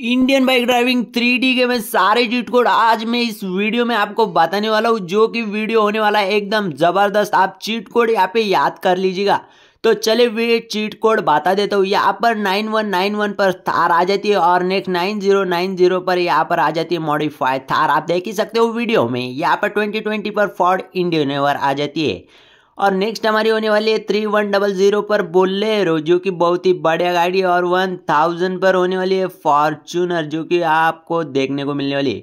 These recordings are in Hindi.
इंडियन बाइक ड्राइविंग थ्री के मैं सारे चीट कोड आज मैं इस वीडियो में आपको बताने वाला हूँ जो कि वीडियो होने वाला है एकदम जबरदस्त आप चीट कोड यहाँ पे याद कर लीजिएगा तो चले वे चीट कोड बता देता हूँ यहाँ पर नाइन वन नाइन वन पर थार आ जाती है और next nine zero nine zero पर यहाँ पर आ जाती है मॉडिफाइड थार आप देख ही सकते हो वीडियो में यहाँ पर ट्वेंटी ट्वेंटी पर फॉर्ड इंडियन आ जाती है और नेक्स्ट हमारी होने वाली है थ्री वन डबल जीरो पर बोलेरो जो कि बहुत ही बढ़िया गाड़ी और वन थाउजेंड पर होने वाली है फॉर्चूनर जो कि आपको देखने को मिलने वाली है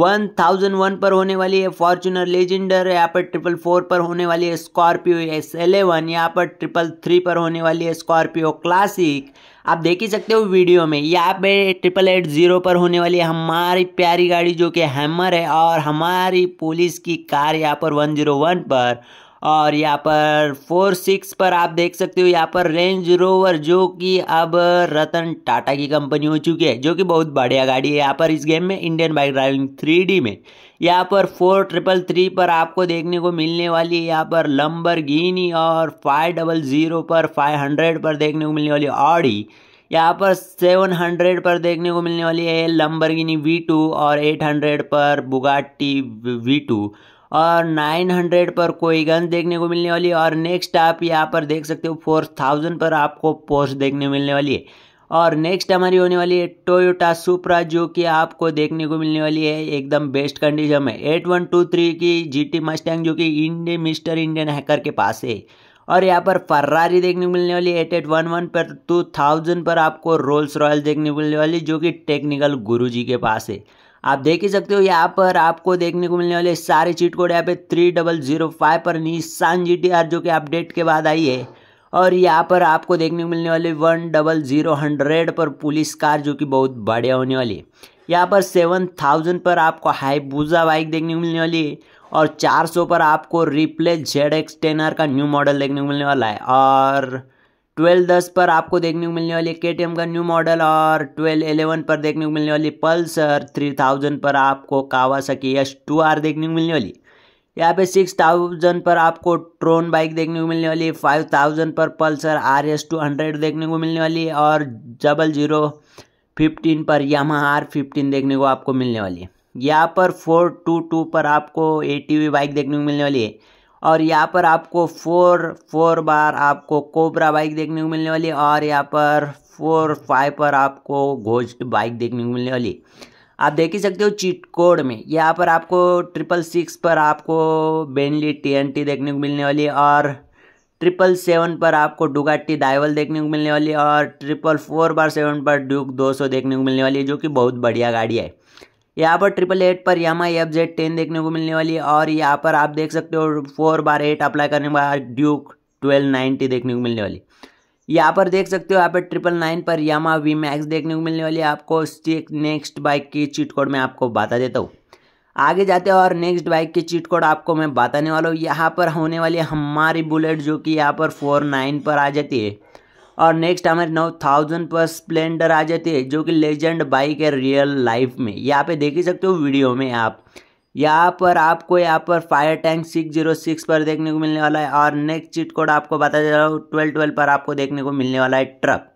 वन थाउजेंड वन पर होने वाली है फॉर्चूनर लेजेंडर यहाँ पर ट्रिपल फोर पर होने वाली है स्कॉर्पियो एस एलेवन यहाँ पर ट्रिपल थ्री पर होने वाली है स्कॉर्पियो क्लासिक आप देख ही सकते हो वीडियो में यहाँ पे ट्रिपल एट जीरो पर होने वाली है हमारी प्यारी गाड़ी जो कि हैमर है और हमारी पुलिस की कार यहाँ पर वन जीरो वन पर और यहाँ पर फोर सिक्स पर आप देख सकते हो यहाँ पर रेंज रोवर जो कि अब रतन टाटा की कंपनी हो चुकी है जो कि बहुत बढ़िया गाड़ी है यहाँ पर इस गेम में इंडियन बाइक ड्राइविंग थ्री में यहाँ पर फोर ट्रिपल थ्री पर आपको देखने को मिलने वाली है यहाँ पर लंबर और फाइव डबल ज़ीरो पर फाइव हंड्रेड पर देखने को मिलने वाली ऑडी यहाँ पर सेवन हंड्रेड पर देखने को मिलने वाली है गिनी वी टू और एट हंड्रेड पर बुगाटी वी टू और 900 पर कोई गन देखने को मिलने वाली है और नेक्स्ट आप यहाँ पर देख सकते हो फोर थाउजेंड पर आपको पोस्ट देखने मिलने वाली है और नेक्स्ट हमारी होने वाली है टोयोटा सुप्रा जो कि आपको देखने को मिलने वाली है एकदम बेस्ट कंडीशन में एट वन टू थ्री की जीटी मस्टैंग जो कि इंडियन मिस्टर इंडियन हैकर के पास है और यहाँ पर फर्रारी देखने को मिलने वाली है एट एट वन वन पर टू थाउजेंड पर आपको रोल्स रॉयल देखने को मिलने वाली जो कि टेक्निकल गुरुजी के पास है आप देख ही सकते हो यहाँ पर आपको देखने को मिलने वाले सारे चीट कोड यहाँ पे थ्री डबल जीरो फाइव पर निशान जी टी आर जो कि अपडेट के बाद आई है और यहाँ पर आपको देखने को मिलने वाले वन डबल जीरो हंड्रेड पर पुलिस कार जो कि बहुत बढ़िया होने वाली है यहाँ पर सेवन थाउजेंड पर आपको हाईबूजा बाइक देखने को मिलने वाली है और चार सौ पर आपको रिप्लेस जेड एक्स टेनर का न्यू मॉडल देखने को मिलने वाला है और ट्वेल्व दस पर आपको देखने को मिलने वाली के का न्यू मॉडल और ट्वेल्व एलेवन पर देखने को मिलने वाली पल्सर थ्री थाउजेंड पर आपको कावासाकी एस टू आर देखने को मिलने वाली यहाँ पे सिक्स थाउजेंड पर आपको ट्रोन बाइक देखने को मिलने वाली फाइव थाउजेंड पर Pulsar R S two hundred देखने को मिलने वाली और डबल जीरो फिफ्टीन पर यामा आर फिफ्टीन देखने को आपको मिलने वाली है यहाँ पर फोर टू टू पर आपको ए टी वी बाइक देखने को मिलने वाली है और यहाँ पर आपको फोर फोर बार आपको कोबरा बाइक देखने को मिलने वाली और यहाँ पर फोर फाइव पर आपको घोस्ट बाइक देखने को मिलने वाली आप देख ही सकते हो चीट कोड में यहाँ पर आपको ट्रिपल सिक्स पर आपको बेनली टी देखने को मिलने वाली और ट्रिपल सेवन पर आपको डुगाटी डाइवल देखने को मिलने वाली और ट्रिपल फोर बार सेवन पर ड्यूक 200 देखने को मिलने वाली है जो कि बहुत बढ़िया गाड़ी है यहाँ पर ट्रिपल एट पर यामा एफ जेड टेन देखने को मिलने वाली है और यहाँ पर आप देख सकते हो फोर बार एट अप्लाई करने के बाद ड्यूक ट्वेल्व नाइन्टी देखने को मिलने वाली यहाँ पर देख सकते हो यहाँ पर ट्रिपल नाइन पर यामा वी मैक्स देखने को मिलने वाली है आपको नेक्स्ट बाइक की चीट कोड मैं आपको बता देता हूँ आगे जाते हैं और नेक्स्ट बाइक की चीट कोड आपको मैं बताने वाला हूँ यहाँ पर होने वाली हमारी बुलेट जो कि यहाँ पर फोर नाइन पर आ जाती है और नेक्स्ट हमारे नौ थाउजेंड पर स्प्लेंडर आ जाती है जो कि लेजेंड बाइक है रियल लाइफ में यहाँ पे देख ही सकते हो वीडियो में आप यहाँ पर आपको यहाँ पर fire tank six zero six पर देखने को मिलने वाला है और नेक्स्ट चीट कोड आपको बता दे रहा हूँ ट्वेल्व ट्वेल्व पर आपको देखने को मिलने वाला है ट्रक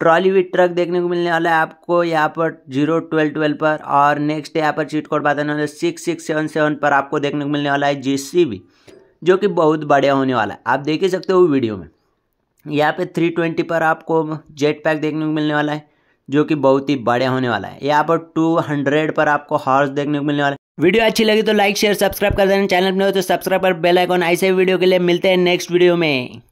ट्रॉली विथ ट्रक देखने को मिलने वाला है आपको यहाँ पर जीरो ट्वेल्व ट्वेल्व पर और नेक्स्ट यहाँ पर चीट कोड बताने वाला सिक्स सिक्स सेवन सेवन पर आपको देखने को मिलने वाला है जे जो कि बहुत बढ़िया होने वाला है आप देख ही सकते हो वीडियो में यहाँ पे 320 पर आपको जेट पैक देखने को मिलने वाला है जो कि बहुत ही बढ़िया होने वाला है यहाँ पर 200 पर आपको हॉर्स देखने को मिलने वाला है वीडियो अच्छी लगी तो लाइक शेयर सब्सक्राइब कर देना चैनल में हो तो सब्सक्राइब कर बेल आइकॉन ऐसे वीडियो के लिए मिलते हैं नेक्स्ट वीडियो में